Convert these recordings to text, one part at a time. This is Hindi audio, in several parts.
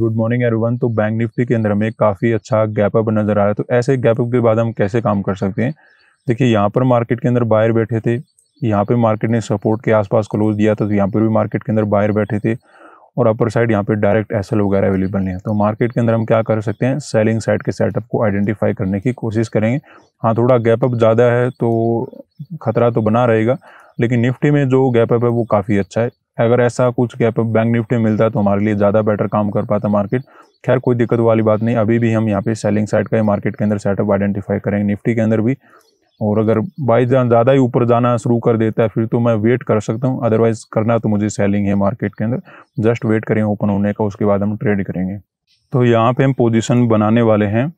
गुड मॉर्निंग एवरीवन तो बैंक निफ्टी के अंदर हमें काफ़ी अच्छा गैप अप नज़र आ रहा है तो ऐसे गैप अप के बाद हम कैसे काम कर सकते हैं देखिए यहाँ पर मार्केट के अंदर बाहर बैठे थे यहाँ पे मार्केट ने सपोर्ट के आसपास क्लोज दिया था तो यहाँ पर भी मार्केट के अंदर बाहर बैठे थे और अपर साइड यहाँ पे डायरेक्ट एस वगैरह अवेलेबल नहीं है तो मार्केट के अंदर हम क्या कर सकते हैं सेलिंग साइड के सेटअप को आइडेंटिफाई करने की कोशिश करेंगे हाँ थोड़ा गैप अप ज़्यादा है तो खतरा तो बना रहेगा लेकिन निफ्टी में जो गैप अप है वो काफ़ी अच्छा है अगर ऐसा कुछ गैप अप बैंक निफ्टी में मिलता है तो हमारे लिए ज़्यादा बेटर काम कर पाता मार्केट खैर कोई दिक्कत वाली बात नहीं अभी भी हम यहाँ पे सेलिंग साइड का मार्केट के अंदर सेटअप आइडेंटिफाई करेंगे निफ्टी के अंदर भी और अगर बाई चांस ज़्यादा ही ऊपर जाना शुरू कर देता है फिर तो मैं वेट कर सकता हूँ अदरवाइज़ करना तो मुझे सेलिंग है मार्केट के अंदर जस्ट वेट करें ओपन होने का उसके बाद हम ट्रेड करेंगे तो यहाँ पे हम पोजीशन बनाने वाले हैं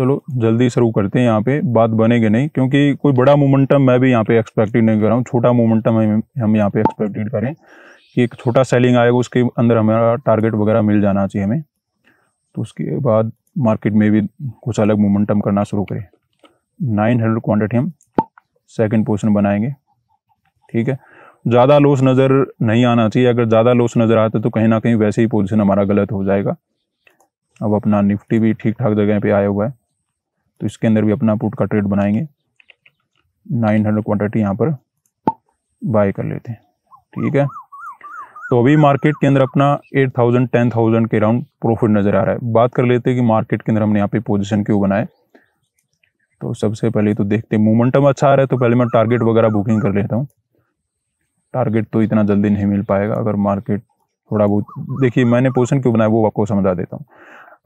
चलो जल्दी शुरू करते हैं यहाँ पे बात बनेगी नहीं क्योंकि कोई बड़ा मोमेंटम मैं भी यहाँ पे एक्सपेक्टेड नहीं कर रहा हूँ छोटा मोमेंटम हम यहाँ पे एक्सपेक्टेड करें कि एक छोटा सेलिंग आएगा उसके अंदर हमारा टारगेट वगैरह मिल जाना चाहिए हमें तो उसके बाद मार्केट में भी कुछ अलग मोमेंटम करना शुरू करें नाइन हंड्रेड क्वान्टिटी हम सेकेंड पोजिशन बनाएंगे ठीक है ज़्यादा लॉस नज़र नहीं आना चाहिए अगर ज़्यादा लॉस नज़र आता तो कहीं ना कहीं वैसे ही पोजिशन हमारा गलत हो जाएगा अब अपना निफ्टी भी ठीक ठाक जगह पे आया हुआ है तो इसके अंदर भी अपना पुट का ट्रेड बनाएंगे 900 क्वांटिटी यहाँ पर बाय कर लेते हैं ठीक है तो अभी मार्केट के अंदर अपना 8000 10000 के राउंड प्रॉफिट नज़र आ रहा है बात कर लेते हैं कि मार्केट के अंदर हमने यहाँ पे पोजीशन क्यों बनाए तो सबसे पहले तो देखते मोमेंटम अच्छा आ रहा है तो पहले मैं टारगेट वगैरह बुकिंग कर लेता हूँ टारगेट तो इतना जल्दी नहीं मिल पाएगा अगर मार्केट थोड़ा बहुत देखिए मैंने पोजिशन क्यों बनाया वो आपको समझा देता हूँ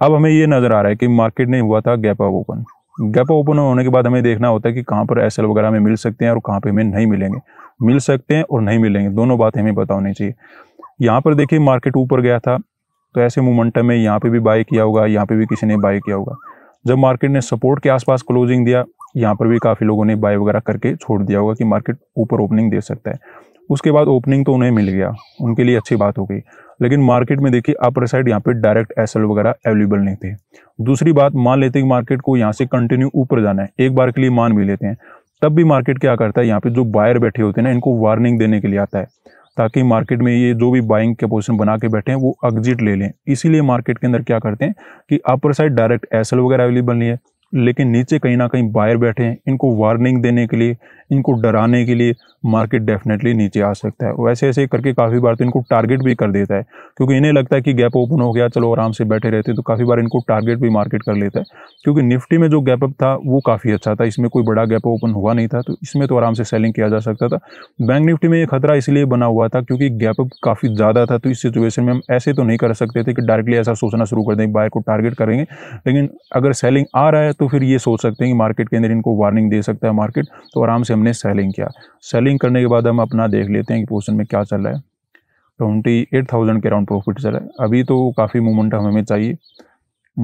अब हमें ये नज़र आ रहा है कि मार्केट ने हुआ था gap of open gap open होने के बाद हमें देखना होता है कि कहाँ पर एस वगैरह हमें मिल सकते हैं और कहाँ पर हमें नहीं मिलेंगे मिल सकते हैं और नहीं मिलेंगे दोनों बातें हमें पता होनी चाहिए यहाँ पर देखिए मार्केट ऊपर गया था तो ऐसे मोमेंटम में यहाँ पे भी बाय किया होगा यहाँ पे भी किसी ने बाय किया होगा जब मार्केट ने सपोर्ट के आसपास क्लोजिंग दिया यहाँ पर भी काफ़ी लोगों ने बाय वगैरह करके छोड़ दिया होगा कि मार्केट ऊपर ओपनिंग दे सकता है उसके बाद ओपनिंग तो उन्हें मिल गया उनके लिए अच्छी बात हो गई लेकिन मार्केट में देखिए अपर साइड यहाँ पे डायरेक्ट एस वगैरह अवेलेबल नहीं थे दूसरी बात मान लेते हैं मार्केट को यहाँ से कंटिन्यू ऊपर जाना है एक बार के लिए मान भी लेते हैं तब भी मार्केट क्या करता है यहाँ पे जो बायर बैठे होते हैं ना इनको वार्निंग देने के लिए आता है ताकि मार्केट में ये जो भी बाइंग के पोजिशन बना के बैठे हैं वो एग्जिट ले लें इसीलिए मार्केट के अंदर क्या करते हैं कि अपर साइड डायरेक्ट एस वगैरह अवेलेबल नहीं है लेकिन नीचे कहीं ना कहीं बायर बैठे हैं इनको वार्निंग देने के लिए इनको डराने के लिए मार्केट डेफिनेटली नीचे आ सकता है वैसे ऐसे करके काफ़ी बार तो इनको टारगेट भी कर देता है क्योंकि इन्हें लगता है कि गैप ओपन हो गया चलो आराम से बैठे रहते तो काफ़ी बार इनको टारगेट भी मार्केट कर लेता है क्योंकि निफ्टी में जो गैप अप था वो काफ़ी अच्छा था इसमें कोई बड़ा गैप ओपन हुआ नहीं था तो इसमें तो आराम से सेलिंग किया जा सकता था बैंक निफ्टी में ये खतरा इसलिए बना हुआ था क्योंकि गैप अप काफ़ी ज़्यादा था तो इस सिचुएशन में हम ऐसे तो नहीं कर सकते थे कि डायरेक्टली ऐसा सोचना शुरू कर दें बायर को टारगेट करेंगे लेकिन अगर सेलिंग आ रहा है तो फिर ये सोच सकते हैं कि मार्केट के अंदर इनको वार्निंग दे सकता है मार्केट तो आराम से हम हमने सेलिंग किया सेलिंग करने के बाद हम अपना देख लेते हैं कि पोजिशन में क्या चल रहा है ट्वेंटी एट थाउजेंड के अराउंड प्रॉफिट चल रहा है अभी तो काफ़ी मोमेंटम हमें चाहिए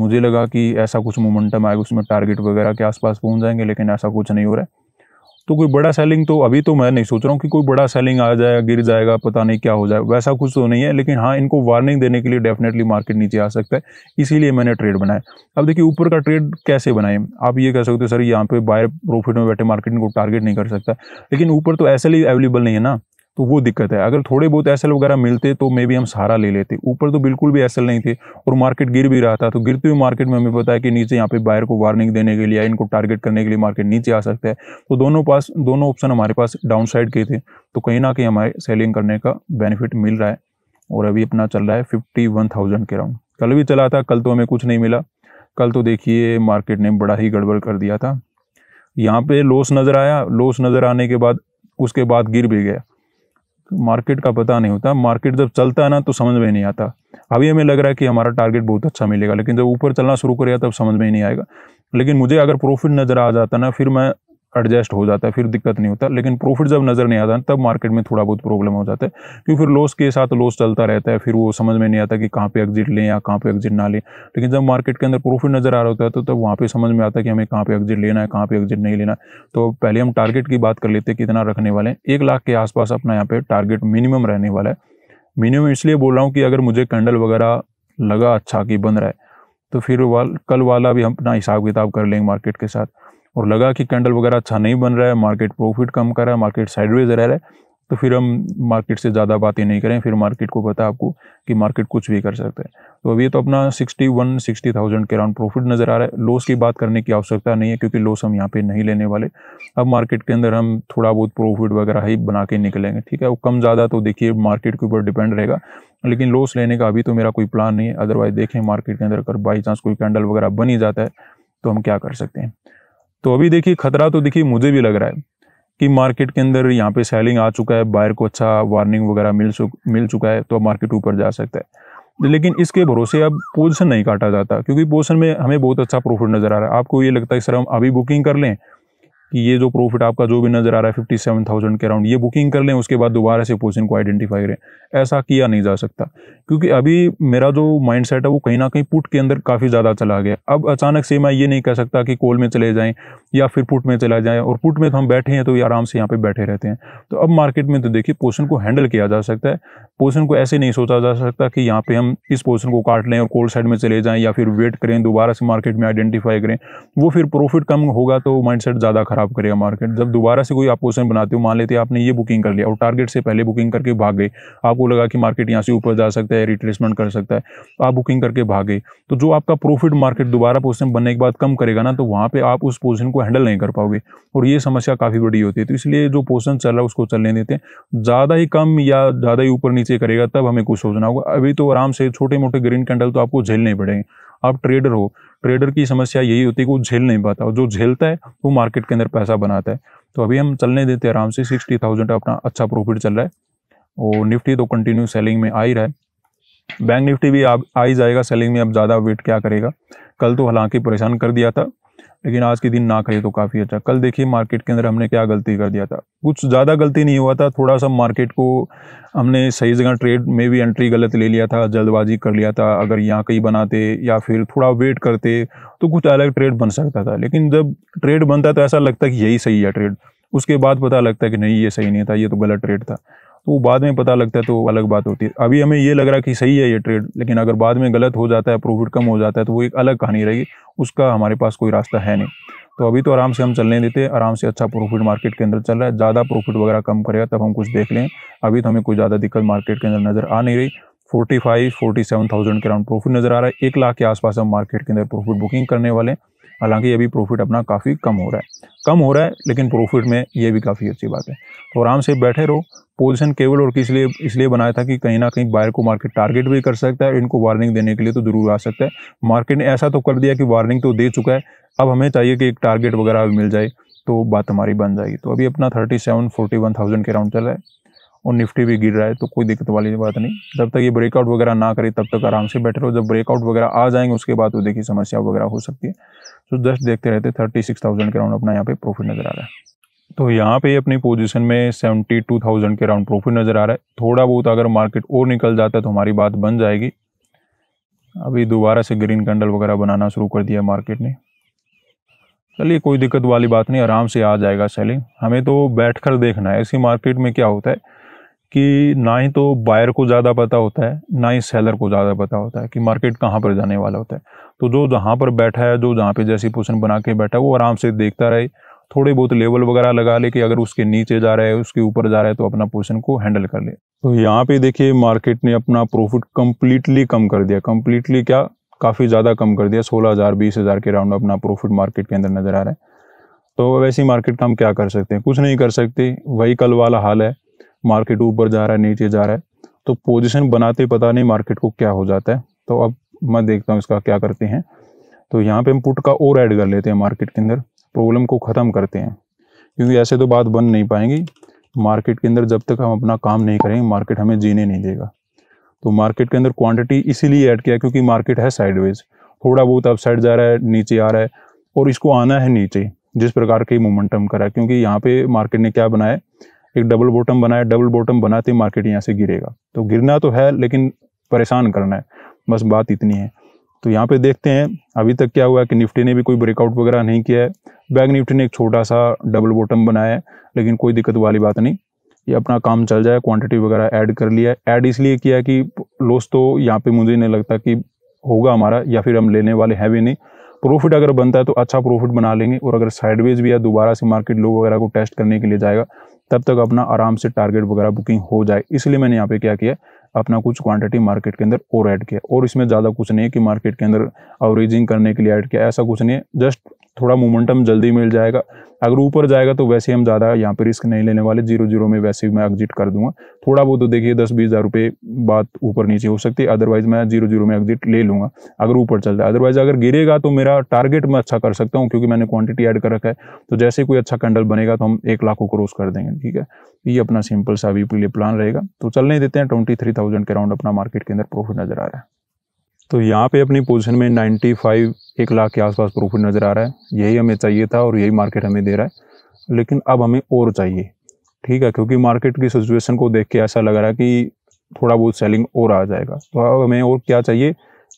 मुझे लगा कि ऐसा कुछ मोमेंटम आएगा उसमें टारगेट वगैरह के आसपास पहुंच जाएंगे लेकिन ऐसा कुछ नहीं हो रहा है तो कोई बड़ा सेलिंग तो अभी तो मैं नहीं सोच रहा हूँ कि कोई बड़ा सेलिंग आ जाएगा गिर जाएगा पता नहीं क्या हो जाए वैसा कुछ तो नहीं है लेकिन हाँ इनको वार्निंग देने के लिए डेफिनेटली मार्केट नीचे आ सकता है इसीलिए मैंने ट्रेड बनाया अब देखिए ऊपर का ट्रेड कैसे बनाए आप ये कह सकते हो सर यहाँ पे बायर प्रॉफिट में बैठे मार्केट को टारगेट नहीं कर सकता लेकिन ऊपर तो ऐसे ही अवेलेबल नहीं है ना तो वो दिक्कत है अगर थोड़े बहुत एस वगैरह मिलते तो मे भी हम सहारा ले लेते ऊपर तो बिल्कुल भी एस नहीं थे और मार्केट गिर भी रहा था तो गिरते हुए मार्केट में हमें पता है कि नीचे यहाँ पे बायर को वार्निंग देने के लिए इनको टारगेट करने के लिए मार्केट नीचे आ सकता है तो दोनों पास दोनों ऑप्शन हमारे पास डाउन साइड के थे तो कहीं ना कहीं हमारे सेलिंग करने का बेनिफिट मिल रहा है और अभी अपना चल रहा है फिफ्टी वन थाउजेंड के राउंड कल भी चला था कल तो हमें कुछ नहीं मिला कल तो देखिए मार्केट ने बड़ा ही गड़बड़ कर दिया था यहाँ पे लॉस नज़र आया लॉस नज़र आने के बाद उसके बाद गिर भी गया मार्केट का पता नहीं होता मार्केट जब चलता है ना तो समझ में नहीं आता अभी हमें लग रहा है कि हमारा टारगेट बहुत अच्छा मिलेगा लेकिन जब ऊपर चलना शुरू करेगा तब समझ में ही नहीं आएगा लेकिन मुझे अगर प्रॉफिट नज़र आ जाता ना फिर मैं एडजस्ट हो जाता है फिर दिक्कत नहीं होता लेकिन प्रॉफिट जब नज़र नहीं आता तब मार्केट में थोड़ा बहुत प्रॉब्लम हो जाता है क्योंकि फिर लॉस के साथ लॉस चलता रहता है फिर वो समझ में नहीं आता कि कहाँ पे एग्जिट लें या कहाँ पे एग्जिट ना लें लेकिन जब मार्केट के अंदर प्रॉफिट नज़र आ रहा होता है तो तब वहाँ पर समझ में आता है कि हमें कहाँ पर एग्जिट लेना है कहाँ पर एग्जिट नहीं लेना तो पहले हम टारगेट की बात कर लेते हैं कितना रखने वाले हैं एक लाख के आसपास अपना यहाँ पर टारगेट मिनिमम रहने वाला है मिनिमम इसलिए बोल रहा हूँ कि अगर मुझे कैंडल वगैरह लगा अच्छा कि बन रहा है तो फिर वाल कल वाला भी हम अपना हिसाब किताब कर लेंगे मार्केट के साथ और लगा कि कैंडल वगैरह अच्छा नहीं बन रहा है मार्केट प्रॉफिट कम कर रहा है मार्केट साइडवेज रह रहा है तो फिर हम मार्केट से ज़्यादा बातें नहीं करें फिर मार्केट को पता आपको कि मार्केट कुछ भी कर सकता है तो अभी तो अपना सिक्सटी वन सिक्सटी थाउजेंड के अराउंड प्रॉफिट नज़र आ रहा है लॉस की बात करने की आवश्यकता नहीं है क्योंकि लॉस हम यहाँ पे नहीं लेने वाले अब मार्केट के अंदर हम थोड़ा बहुत प्रॉफिट वगैरह ही बना के निकलेंगे ठीक है वो कम ज़्यादा तो देखिए मार्केट के ऊपर डिपेंड रहेगा लेकिन लॉस लेने का अभी तो मेरा कोई प्लान नहीं है अदरवाइज देखें मार्केट के अंदर अगर बाई चांस कोई कैंडल वगैरह बन ही जाता है तो हम क्या कर सकते हैं तो अभी देखिए खतरा तो देखिए मुझे भी लग रहा है कि मार्केट के अंदर यहाँ पे सेलिंग आ चुका है बायर को अच्छा वार्निंग वगैरह मिल चुक मिल चुका है तो अब मार्केट ऊपर जा सकता है लेकिन इसके भरोसे अब पोजिशन नहीं काटा जाता क्योंकि पोजिशन में हमें बहुत अच्छा प्रॉफिट नज़र आ रहा है आपको ये लगता है सर हम अभी बुकिंग कर लें कि ये जो प्रॉफिट आपका जो भी नज़र आ रहा है फिफ्टी सेवन थाउजेंड के अराउंड ये बुकिंग कर लें उसके बाद दोबारा से पोजिशन को आइडेंटिफाई करें ऐसा किया नहीं जा सकता क्योंकि अभी मेरा जो माइंड सेट है वो कहीं ना कहीं पुट के अंदर काफ़ी ज़्यादा चला गया अब अचानक से मैं ये नहीं कह सकता कि कॉल में चले जाएँ या फिर पुट में चला जाए और पुट में तो हम बैठे हैं तो ये आराम से यहाँ पे बैठे रहते हैं तो अब मार्केट में तो देखिए पोर्शन को हैंडल किया जा सकता है पोषण को ऐसे नहीं सोचा जा सकता कि यहाँ पे हम इस पोर्सन को काट लें और कोल्ड साइड में चले जाएँ या फिर वेट करें दोबारा से मार्केट में आइडेंटिफाई करें वो फिर प्रॉफिट कम होगा तो माइंड ज़्यादा ख़राब करेगा मार्केट जब दोबारा से कोई आप पोर्शन बनाते हो मान लेते आपने ये बुकिंग कर लिया और टारगेट से पहले बुकिंग करके भाग गए आपको लगा कि मार्केट यहाँ से ऊपर जा सकता है रिट्रेसमेंट कर सकता है आप बुकिंग करके भाग गए तो जो आपका प्रॉफिट मार्केट दोबारा पोर्शन बनने के बाद कम करेगा ना तो वहाँ पर आप उस पोर्शन को हैंडल नहीं कर पाओगे और ये समस्या काफ़ी बड़ी होती है तो इसलिए जो पोर्सन चल रहा है उसको चलने देते हैं ज़्यादा ही कम या ज़्यादा ही ऊपर नीचे करेगा तब हमें कुछ सोचना होगा अभी तो आराम से छोटे मोटे ग्रीन कैंडल तो आपको नहीं पड़ेंगे आप ट्रेडर हो ट्रेडर की समस्या यही होती है कि वो झेल नहीं पाता और जो झेलता है वो मार्केट के अंदर पैसा बनाता है तो अभी हम चलने देते हैं आराम से सिक्सटी थाउजेंड अपना अच्छा प्रॉफिट चल रहा है और निफ्टी तो कंटिन्यू सेलिंग में आ ही रहा है बैंक निफ्टी भी आप आ ही जाएगा सेलिंग में अब ज़्यादा वेट क्या करेगा कल तो हालांकि परेशान कर दिया था लेकिन आज के दिन ना खाइए तो काफ़ी अच्छा कल देखिए मार्केट के अंदर हमने क्या गलती कर दिया था कुछ ज़्यादा गलती नहीं हुआ था थोड़ा सा मार्केट को हमने सही जगह ट्रेड में भी एंट्री गलत ले लिया था जल्दबाजी कर लिया था अगर यहाँ कहीं बनाते या फिर थोड़ा वेट करते तो कुछ अलग ट्रेड बन सकता था लेकिन जब ट्रेड बनता तो ऐसा लगता कि यही सही है ट्रेड उसके बाद पता लगता है कि नहीं ये सही नहीं था ये तो गलत ट्रेड था तो वो बाद में पता लगता है तो अलग बात होती है अभी हमें ये लग रहा है कि सही है ये ट्रेड लेकिन अगर बाद में गलत हो जाता है प्रॉफिट कम हो जाता है तो वो एक अलग कहानी रहेगी उसका हमारे पास कोई रास्ता है नहीं तो अभी तो आराम से हम चलने देते हैं आराम से अच्छा प्रॉफिट मार्केट के अंदर चल रहा है ज़्यादा प्रॉफिट वगैरह कम करेगा तब हम कुछ देख लें अभी तो हमें कोई ज़्यादा दिक्कत मार्केट के अंदर नज़र आ नहीं रही forty five forty seven thousand के अराउंड प्रॉफिट नज़र आ रहा है एक लाख के आसपास हम मार्केट के अंदर प्रॉफिट बुकिंग करने वाले हैं हालांकि अभी प्रॉफिट अपना काफ़ी कम हो रहा है कम हो रहा है लेकिन प्रॉफिट में ये भी काफ़ी अच्छी बात है तो आराम से बैठे रहो पोजीशन केवल और लिए इसलिए बनाया था कि कहीं ना कहीं बायर को मार्केट टारगेट भी कर सकता है इनको वार्निंग देने के लिए तो जरूर आ सकता है मार्केट ने ऐसा तो कर दिया कि वार्निंग तो दे चुका है अब हमें चाहिए कि एक टारगेट वगैरह मिल जाए तो बात हमारी बन जाएगी तो अभी अपना thirty seven forty one thousand के राउंड चल रहा है और निफ्टी भी गिर रहा है तो कोई दिक्कत वाली बात नहीं जब तक ये ब्रेकआउट वगैरह ना करे तब तक आराम से बैठे रहो जब ब्रेकआउट वगैरह आ जाएंगे उसके बाद तो देखिए समस्या वगैरह हो सकती है तो जस्ट देखते रहते थर्टी सिक्स थाउजेंड के राउंड अपना यहाँ पे प्रॉफिट नज़र आ रहा है तो यहाँ पे अपनी पोजीशन में सेवेंटी टू थाउजेंड के राउंड प्रॉफिट नज़र आ रहा है थोड़ा बहुत अगर मार्केट और निकल जाता है तो हमारी बात बन जाएगी अभी दोबारा से ग्रीन कैंडल वगैरह बनाना शुरू कर दिया मार्केट ने चलिए कोई दिक्कत वाली बात नहीं आराम से आ जाएगा सेलिंग हमें तो बैठ देखना है ऐसी मार्केट में क्या होता है कि ना ही तो बायर को ज़्यादा पता होता है ना ही सेलर को ज़्यादा पता होता है कि मार्केट कहाँ पर जाने वाला होता है तो जो जहाँ पर बैठा है जो जहाँ पे जैसी पोजिशन बना के बैठा है वो आराम से देखता रहे थोड़े बहुत लेवल वगैरह लगा ले कि अगर उसके नीचे जा रहा है उसके ऊपर जा रहा है तो अपना पोजिशन को हैंडल कर ले तो यहाँ पे देखिए मार्केट ने अपना प्रॉफिट कम्प्लीटली कम कर दिया कम्प्लीटली क्या काफ़ी ज़्यादा कम कर दिया सोलह हज़ार बीस हज़ार के राउंड अपना प्रॉफिट मार्केट के अंदर नज़र आ रहा है तो वैसी मार्केट का हम क्या कर सकते हैं कुछ नहीं कर सकते वही कल वाला हाल है मार्केट ऊपर जा रहा है नीचे जा रहा है तो पोजिशन बनाते पता नहीं मार्केट को क्या हो जाता है तो अब मैं देखता हूँ इसका क्या करते हैं तो यहाँ पे हम पुट का और ऐड कर लेते हैं मार्केट के अंदर प्रॉब्लम को ख़त्म करते हैं क्योंकि ऐसे तो बात बन नहीं पाएंगी मार्केट के अंदर जब तक हम अपना काम नहीं करेंगे मार्केट हमें जीने नहीं देगा तो मार्केट के अंदर क्वांटिटी इसीलिए ऐड किया क्योंकि मार्केट है साइडवेज थोड़ा बहुत अप साइड जा रहा है नीचे आ रहा है और इसको आना है नीचे जिस प्रकार के मोमेंटम करा है क्योंकि यहाँ पे मार्केट ने क्या बनाया एक डबल बॉटम बनाया डबल बॉटम बनाते मार्केट यहाँ से गिरेगा तो गिरना तो है लेकिन परेशान करना है बस बात इतनी है तो यहाँ पे देखते हैं अभी तक क्या हुआ कि निफ्टी ने भी कोई ब्रेकआउट वगैरह नहीं किया है बैग निफ्टी ने एक छोटा सा डबल बॉटम बनाया है लेकिन कोई दिक्कत वाली बात नहीं ये अपना काम चल जाए क्वांटिटी वगैरह ऐड कर लिया ऐड इसलिए किया कि लॉस तो यहाँ पे मुझे नहीं लगता कि होगा हमारा या फिर हम लेने वाले हैं भी नहीं प्रॉफिट अगर बनता है तो अच्छा प्रॉफिट बना लेंगे और अगर साइडवेज भी या दोबारा से मार्केट लोग वगैरह को टेस्ट करने के लिए जाएगा तब तक अपना आराम से टारगेट वगैरह बुकिंग हो जाए इसलिए मैंने यहाँ पे क्या किया अपना कुछ क्वांटिटी मार्केट के अंदर और ऐड किया और इसमें ज़्यादा कुछ नहीं है कि मार्केट के अंदर अवरेजिंग करने के लिए ऐड किया ऐसा कुछ नहीं है जस्ट थोड़ा मोमेंटम जल्दी मिल जाएगा अगर ऊपर जाएगा तो वैसे हम ज़्यादा यहाँ पे रिस्क नहीं लेने वाले जीरो जीरो में वैसे मैं एग्जिट कर दूंगा थोड़ा बहुत तो देखिए दस बीस हज़ार रुपये बात ऊपर नीचे हो सकती है अदरवाइज मैं जीरो जीरो में एग्जिट ले लूँगा अगर ऊपर चलता है अदरवाइज अगर गिरेगा तो मेरा टारगेट मैं अच्छा कर सकता हूँ क्योंकि मैंने क्वान्टिटी एड कर रखा है तो जैसे कोई अच्छा कैंडल बनेगा तो हम एक लाख को क्रॉस कर देंगे ठीक है ये अपना सिंपल सा अभी प्लान रहेगा तो चलने देते हैं ट्वेंटी थ्री थाउजेंड के राउंड अपना मार्केट के अंदर प्रॉफिट नजर आ रहा है तो यहाँ पे अपनी पोजीशन में 95 एक लाख के आसपास प्रॉफिट नज़र आ रहा है यही हमें चाहिए था और यही मार्केट हमें दे रहा है लेकिन अब हमें और चाहिए ठीक है क्योंकि मार्केट की सिचुएशन को देख के ऐसा लग रहा है कि थोड़ा बहुत सेलिंग और आ जाएगा तो अब हमें और क्या चाहिए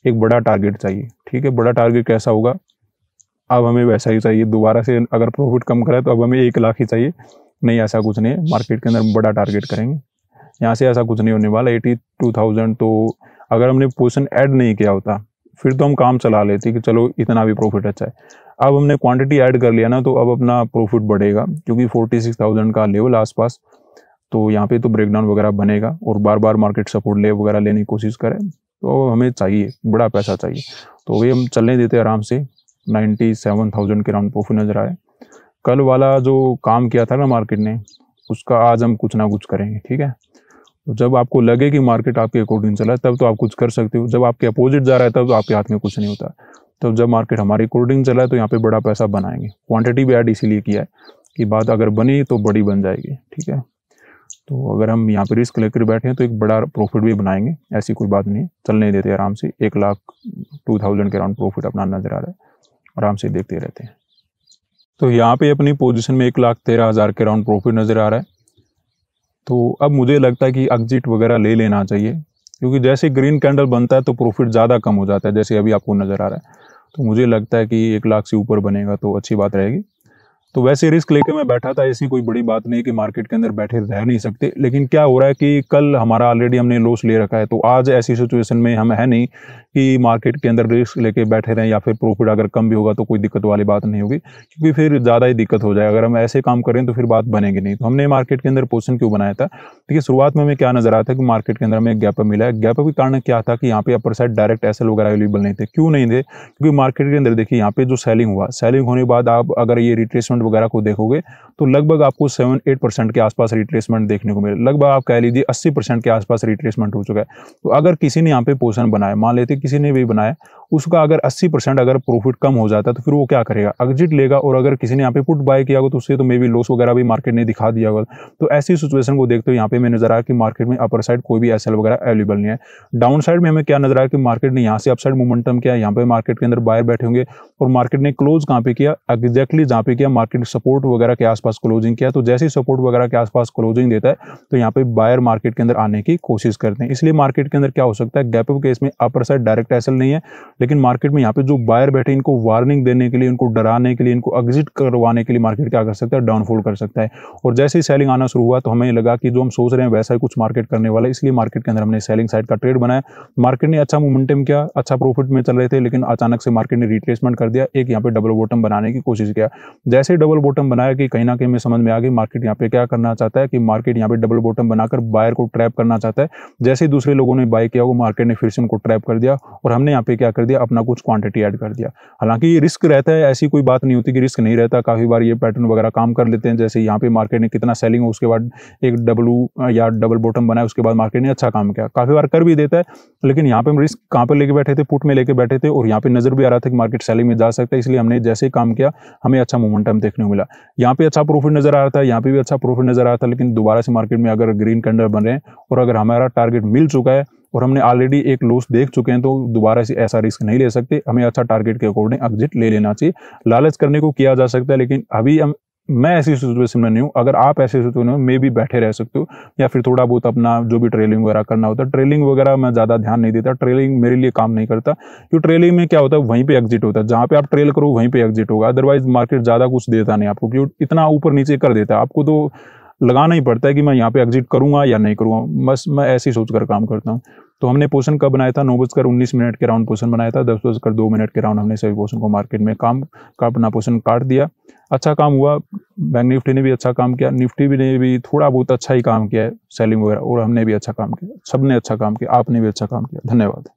एक बड़ा टारगेट चाहिए ठीक है बड़ा टारगेट कैसा होगा अब हमें वैसा ही चाहिए दोबारा से अगर प्रॉफिट कम करें तो अब हमें एक लाख ही चाहिए नहीं ऐसा कुछ नहीं है मार्केट के अंदर बड़ा टारगेट करेंगे यहाँ से ऐसा कुछ नहीं होने वाला एटी टू थाउजेंड तो अगर हमने पोजिशन ऐड नहीं किया होता फिर तो हम काम चला लेते कि चलो इतना भी प्रॉफिट अच्छा है अब हमने क्वांटिटी ऐड कर लिया ना तो अब अपना प्रॉफिट बढ़ेगा क्योंकि फोर्टी सिक्स थाउजेंड का लेवल आसपास तो यहाँ पे तो ब्रेकडाउन वगैरह बनेगा और बार बार मार्केट सपोर्ट ले वगैरह लेने की कोशिश करें तो हमें चाहिए बड़ा पैसा चाहिए तो वही हम चलने देते आराम से नाइन्टी सेवन थाउजेंड के राउंड प्रॉफिट नज़र आए कल वाला जो काम किया था ना मार्केट ने उसका आज हम कुछ ना कुछ करेंगे ठीक है तो जब आपको लगे कि मार्केट आपके अकॉर्डिंग चला तब तो आप कुछ कर सकते हो जब आपके अपोजिट जा रहा है तब तो आपके हाथ में कुछ नहीं होता तब तो जब मार्केट हमारे अकॉर्डिंग चला तो यहाँ पे बड़ा पैसा बनाएंगे क्वांटिटी भी ऐड इसीलिए किया है कि बात अगर बनी तो बड़ी बन जाएगी ठीक है तो अगर हम यहाँ पर रिस्क लेकर बैठे हैं तो एक बड़ा प्रॉफिट भी बनाएंगे ऐसी कोई बात नहीं चलने देते आराम से एक लाख टू थाउजेंड के अराउंड प्रॉफिट अपना नजर आ रहा है आराम से देखते रहते हैं तो यहाँ पे अपनी पोजीशन में एक लाख तेरह हज़ार के अराउंड प्रॉफिट नज़र आ रहा है तो अब मुझे लगता है कि एग्जिट वगैरह ले लेना चाहिए क्योंकि जैसे ग्रीन कैंडल बनता है तो प्रॉफिट ज़्यादा कम हो जाता है जैसे अभी आपको नज़र आ रहा है तो मुझे लगता है कि एक लाख से ऊपर बनेगा तो अच्छी बात रहेगी तो वैसे रिस्क लेके मैं बैठा था ऐसी कोई बड़ी बात नहीं कि मार्केट के अंदर बैठे रह नहीं सकते लेकिन क्या हो रहा है कि कल हमारा ऑलरेडी हमने लॉस ले रखा है तो आज ऐसी सिचुएशन में हम है नहीं कि मार्केट के अंदर रिस्क लेके बैठे रहें या फिर प्रॉफिट अगर कम भी होगा तो कोई दिक्कत वाली बात नहीं होगी क्योंकि फिर ज़्यादा ही दिक्कत हो जाए अगर हम ऐसे काम करें तो फिर बात बनेगी नहीं तो हमने मार्केट के अंदर पोजिशन क्यों बनाया था देखिए शुरुआत में हमें क्या नजर आया था कि मार्केट के अंदर हमें गैप मिला है गैप के कारण क्या था कि यहाँ पे अपर साइड डायरेक्ट एसल वगैरह अवेलेबल नहीं थे क्यों नहीं थे क्योंकि मार्केट के अंदर देखिए यहाँ पे जो सेलिंग हुआ सेलिंग होने के बाद आप अगर ये रिट्रेसमेंट ट्रेंड वगैरह को देखोगे तो लगभग आपको सेवन एट परसेंट के आसपास रिट्रेसमेंट देखने को मिले लगभग आप कह लीजिए अस्सी परसेंट के आसपास रिट्रेसमेंट हो चुका है तो अगर किसी ने यहाँ पे पोजिशन बनाया मान लेते किसी ने भी बनाया उसका अगर अस्सी परसेंट अगर प्रॉफिट कम हो जाता है तो फिर वो क्या करेगा एग्जिट लेगा और अगर किसी ने यहाँ पे पुट बाय किया होगा तो उससे तो मे बी लॉस वगैरह भी मार्केट ने दिखा दिया होगा तो ऐसी सिचुएशन को देखते हुए यहाँ पे मैं नजर आया कि मार्केट में अपर साइड कोई भी एस वगैरह अवेलेबल नहीं है डाउन साइड में हमें क्या नजर आया कि मार्केट ने यहाँ से अपसाइड मोमेंटम किया यहाँ पे मार्केट के अंदर बाहर बैठे होंगे और मार्केट ने क्लोज कहाँ पे किया एग्जैक्टली जहाँ पे किया मार्केट मार्केट सपोर्ट वगैरह के आसपास क्लोजिंग किया तो जैसे ही सपोर्ट वगैरह के आसपास क्लोजिंग देता है तो यहाँ पे बायर मार्केट के अंदर आने की कोशिश करते हैं इसलिए मार्केट के अंदर क्या हो सकता है गैप अप केस में अपर साइड डायरेक्ट एसल नहीं है लेकिन मार्केट में यहाँ पे जो बायर बैठे इनको वार्निंग देने के लिए इनको डराने के लिए इनको एग्जिट करवाने के लिए मार्केट क्या कर सकता है डाउनफॉल कर सकता है और जैसे ही सेलिंग आना शुरू हुआ तो हमें लगा कि जो हम सोच रहे हैं वैसा ही कुछ मार्केट करने वाला है इसलिए मार्केट के अंदर हमने सेलिंग साइड का ट्रेड बनाया मार्केट ने अच्छा मोमेंटम किया अच्छा प्रॉफिट में चल रहे थे लेकिन अचानक से मार्केट ने रिप्लेसमेंट कर दिया एक यहाँ पे डबल बॉटम बनाने की कोशिश किया जैसे डबल बॉटम बनाया कि कहीं ना कहीं मैं समझ में आ गई मार्केट यहाँ पे क्या करना चाहता है कि मार्केट यहाँ पे डबल बॉटम बनाकर बायर को ट्रैप करना चाहता है जैसे ही दूसरे लोगों ने बाय किया वो मार्केट ने फिर से उनको ट्रैप कर दिया और हमने यहाँ पे क्या कर दिया अपना कुछ क्वांटिटी ऐड कर दिया हालांकि ये रिस्क रहता है ऐसी कोई बात नहीं होती कि रिस्क नहीं रहता काफ़ी बार ये पैटर्न वगैरह काम कर लेते हैं जैसे यहाँ पे मार्केट ने कितना सेलिंग हो उसके बाद एक डब्लू या डबल बॉटम बनाया उसके बाद मार्केट ने अच्छा काम किया काफ़ी बार कर भी देता है लेकिन यहाँ पे हम रिस्क कहाँ पर लेके बैठे थे पुट में लेके बैठे थे और यहाँ पे नज़र भी आ रहा था कि मार्केट सेलिंग में जा सकता है इसलिए हमने जैसे ही काम किया हमें अच्छा मोमेंटम देखा देखने को मिला यहाँ पे अच्छा प्रॉफिट नज़र आ रहा था यहाँ पे भी अच्छा प्रॉफिट नज़र आ रहा था लेकिन दोबारा से मार्केट में अगर ग्रीन कैंडल बन रहे हैं और अगर हमारा टारगेट मिल चुका है और हमने ऑलरेडी एक लॉस देख चुके हैं तो दोबारा से ऐसा रिस्क नहीं ले सकते हमें अच्छा टारगेट के अकॉर्डिंग एग्जिट ले लेना चाहिए लालच करने को किया जा सकता है लेकिन अभी हम मैं ऐसी सिचुएशन में नहीं हूँ अगर आप ऐसे सिचुएशन में मैं भी बैठे रह सकते हो या फिर थोड़ा बहुत अपना जो भी ट्रेलिंग वगैरह करना होता है ट्रेलिंग वगैरह मैं ज़्यादा ध्यान नहीं देता ट्रेलिंग मेरे लिए काम नहीं करता क्योंकि ट्रेलिंग में क्या होता है वहीं पे एग्जिट होता है जहाँ पे आप ट्रेल करो वहीं पर एग्जिट होगा अदरवाइज मार्केट ज़्यादा कुछ देता नहीं आपको क्योंकि इतना ऊपर नीचे कर देता है आपको तो लगाना ही पड़ता है कि मैं यहाँ पे एग्जिट करूँगा या नहीं करूँगा बस मैं ऐसे ही सोच कर काम करता हूँ तो हमने पोषण कब बनाया था नौ बजकर उन्नीस मिनट के राउंड पोषण बनाया था दस बजकर दो मिनट के राउंड हमने सभी पोषण को मार्केट में काम का अपना पोषण काट दिया अच्छा काम हुआ बैंक निफ्टी ने भी अच्छा काम किया निफ्टी भी ने भी थोड़ा बहुत अच्छा ही काम किया है सेलिंग वगैरह और हमने भी अच्छा काम किया सब ने अच्छा काम किया आपने भी अच्छा काम किया धन्यवाद